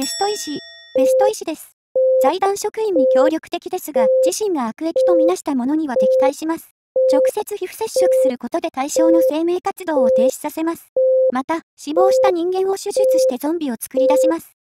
ベスト医師、ベスト医師です。財団職員に協力的ですが、自身が悪役とみなしたものには敵対します。直接皮膚接触することで対象の生命活動を停止させます。また、死亡した人間を手術してゾンビを作り出します。